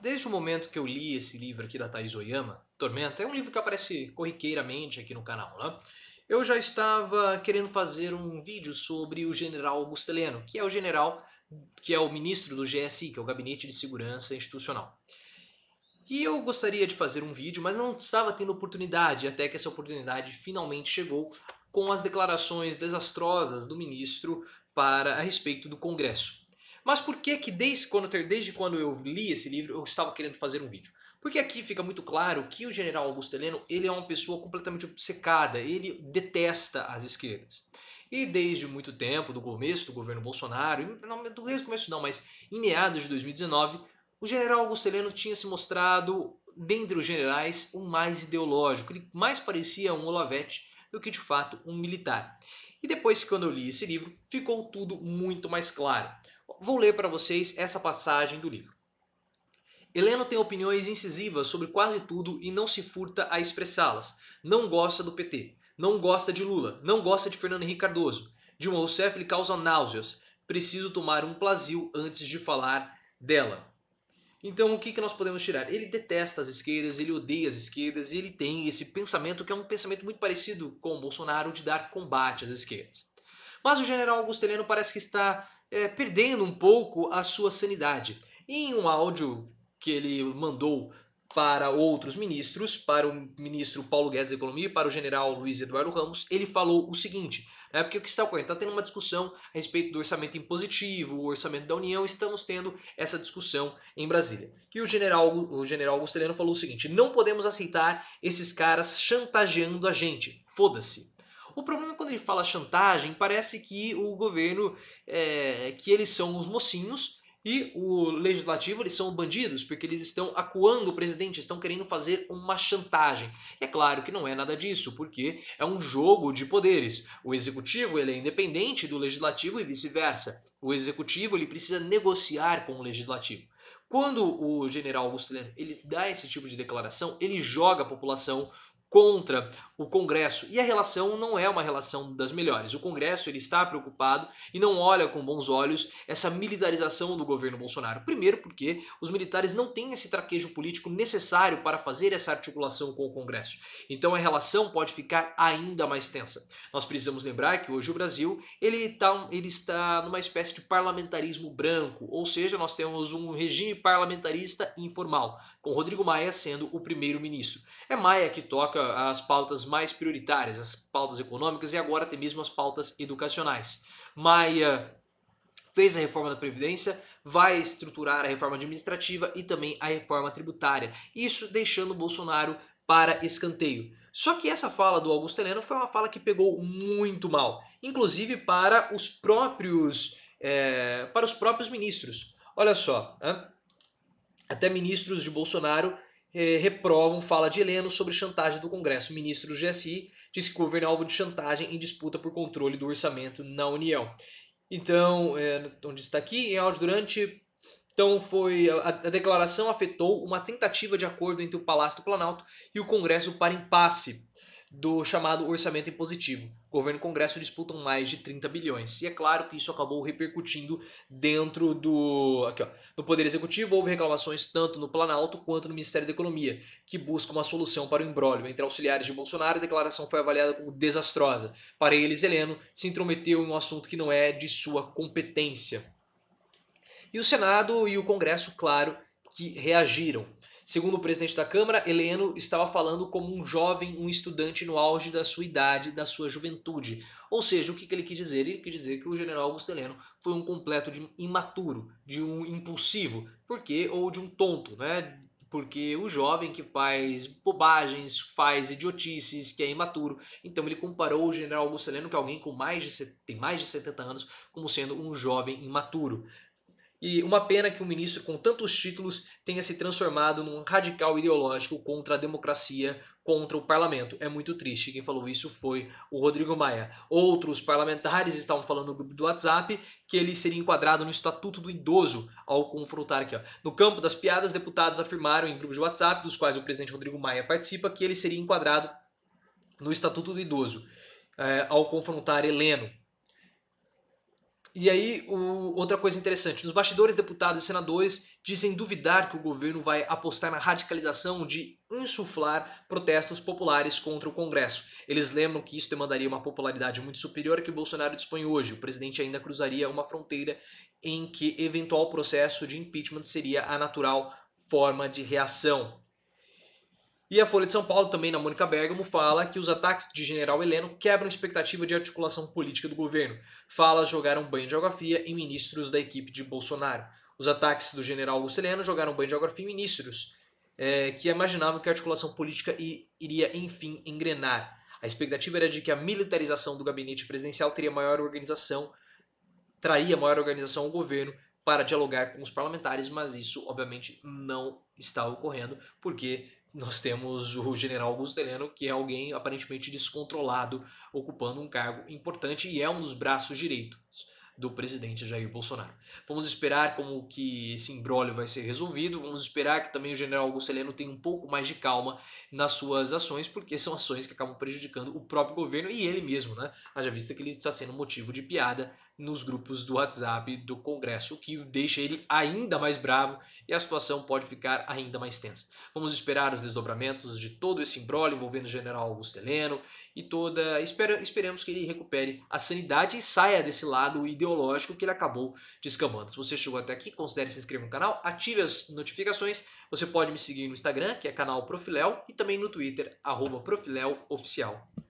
Desde o momento que eu li esse livro aqui da Thais Oyama, Tormenta, é um livro que aparece corriqueiramente aqui no canal, né? Eu já estava querendo fazer um vídeo sobre o general Busteleno, que é o general que é o ministro do GSI, que é o Gabinete de Segurança Institucional. E eu gostaria de fazer um vídeo, mas não estava tendo oportunidade, até que essa oportunidade finalmente chegou com as declarações desastrosas do ministro para a respeito do Congresso. Mas por que que desde quando, desde quando eu li esse livro eu estava querendo fazer um vídeo? Porque aqui fica muito claro que o general Augusto Heleno ele é uma pessoa completamente obcecada, ele detesta as esquerdas. E desde muito tempo, do começo do governo Bolsonaro, não, do começo não, mas em meados de 2019, o general Augusto Heleno tinha se mostrado, dentre os generais, o mais ideológico. Ele mais parecia um Olavete do que, de fato, um militar. E depois, quando eu li esse livro, ficou tudo muito mais claro. Vou ler para vocês essa passagem do livro. Heleno tem opiniões incisivas sobre quase tudo e não se furta a expressá-las. Não gosta do PT, não gosta de Lula, não gosta de Fernando Henrique Cardoso. Dilma Rousseff lhe causa náuseas. Preciso tomar um plasil antes de falar dela. Então, o que, que nós podemos tirar? Ele detesta as esquerdas, ele odeia as esquerdas e ele tem esse pensamento que é um pensamento muito parecido com o Bolsonaro de dar combate às esquerdas. Mas o general Augusto Heleno parece que está é, perdendo um pouco a sua sanidade. em um áudio que ele mandou para outros ministros, para o ministro Paulo Guedes da Economia e para o general Luiz Eduardo Ramos, ele falou o seguinte, né, porque o que está ocorrendo? Está tendo uma discussão a respeito do orçamento impositivo, o orçamento da União, estamos tendo essa discussão em Brasília. E o general, o general Augusto falou o seguinte, não podemos aceitar esses caras chantageando a gente, foda-se. O problema é quando ele fala chantagem, parece que o governo, é, que eles são os mocinhos e o legislativo, eles são bandidos, porque eles estão acuando o presidente, estão querendo fazer uma chantagem. E é claro que não é nada disso, porque é um jogo de poderes. O executivo, ele é independente do legislativo e vice-versa. O executivo, ele precisa negociar com o legislativo. Quando o general Augusto Leandro ele dá esse tipo de declaração, ele joga a população contra o Congresso. E a relação não é uma relação das melhores. O Congresso ele está preocupado e não olha com bons olhos essa militarização do governo Bolsonaro. Primeiro porque os militares não têm esse traquejo político necessário para fazer essa articulação com o Congresso. Então a relação pode ficar ainda mais tensa. Nós precisamos lembrar que hoje o Brasil ele, tá, ele está numa espécie de parlamentarismo branco, ou seja, nós temos um regime parlamentarista informal, com Rodrigo Maia sendo o primeiro-ministro. É Maia que toca as pautas mais prioritárias, as pautas econômicas e agora até mesmo as pautas educacionais. Maia fez a reforma da Previdência, vai estruturar a reforma administrativa e também a reforma tributária. Isso deixando Bolsonaro para escanteio. Só que essa fala do Augusto Heleno foi uma fala que pegou muito mal, inclusive para os próprios é, para os próprios ministros. Olha só, até ministros de Bolsonaro eh, reprovam fala de Heleno sobre chantagem do Congresso. O ministro do GSI disse que o governo é alvo de chantagem em disputa por controle do orçamento na União. Então, eh, onde está aqui, em áudio durante. Então, foi a, a declaração afetou uma tentativa de acordo entre o Palácio do Planalto e o Congresso para impasse do chamado orçamento impositivo. O governo e o Congresso disputam mais de 30 bilhões. E é claro que isso acabou repercutindo dentro do. Aqui, ó, no Poder Executivo, houve reclamações tanto no Planalto quanto no Ministério da Economia, que busca uma solução para o embrólio. Entre auxiliares de Bolsonaro, a declaração foi avaliada como desastrosa. Para eles, Heleno se intrometeu em um assunto que não é de sua competência. E o Senado e o Congresso, claro, que reagiram. Segundo o presidente da Câmara, Heleno estava falando como um jovem, um estudante no auge da sua idade, da sua juventude. Ou seja, o que ele quis dizer? Ele quis dizer que o general Augusto Heleno foi um completo de imaturo, de um impulsivo, porque ou de um tonto, né? porque o jovem que faz bobagens, faz idiotices, que é imaturo. Então ele comparou o general Augusto Heleno, que é alguém com mais de, tem mais de 70 anos, como sendo um jovem imaturo. E uma pena que um ministro com tantos títulos tenha se transformado num radical ideológico contra a democracia, contra o parlamento. É muito triste. Quem falou isso foi o Rodrigo Maia. Outros parlamentares estavam falando no grupo do WhatsApp que ele seria enquadrado no Estatuto do Idoso ao confrontar aqui. Ó. No campo das piadas, deputados afirmaram em grupos de WhatsApp, dos quais o presidente Rodrigo Maia participa, que ele seria enquadrado no Estatuto do Idoso é, ao confrontar Heleno e aí, o, outra coisa interessante: nos bastidores, deputados e senadores dizem duvidar que o governo vai apostar na radicalização de insuflar protestos populares contra o Congresso. Eles lembram que isso demandaria uma popularidade muito superior à que Bolsonaro dispõe hoje. O presidente ainda cruzaria uma fronteira em que eventual processo de impeachment seria a natural forma de reação. E a Folha de São Paulo, também na Mônica Bergamo, fala que os ataques de general Heleno quebram expectativa de articulação política do governo. Falas jogaram banho de água fria em ministros da equipe de Bolsonaro. Os ataques do general Augusto Heleno jogaram banho de água fria em ministros é, que imaginavam que a articulação política iria, enfim, engrenar. A expectativa era de que a militarização do gabinete presidencial teria maior organização, traria maior organização ao governo para dialogar com os parlamentares, mas isso obviamente não está ocorrendo, porque nós temos o general Augusto Heleno, que é alguém aparentemente descontrolado, ocupando um cargo importante e é um dos braços direitos do presidente Jair Bolsonaro. Vamos esperar como que esse imbróglio vai ser resolvido, vamos esperar que também o general Augusto Heleno tenha um pouco mais de calma nas suas ações, porque são ações que acabam prejudicando o próprio governo e ele mesmo, né? Haja vista que ele está sendo motivo de piada nos grupos do WhatsApp do Congresso, o que deixa ele ainda mais bravo e a situação pode ficar ainda mais tensa. Vamos esperar os desdobramentos de todo esse imbróglio envolvendo o general Augusto Heleno e toda... Espera, esperemos que ele recupere a sanidade e saia desse lado e ideológico que ele acabou descambando. Se você chegou até aqui, considere se inscrever no canal, ative as notificações. Você pode me seguir no Instagram, que é canal Profilel, e também no Twitter, arroba Oficial.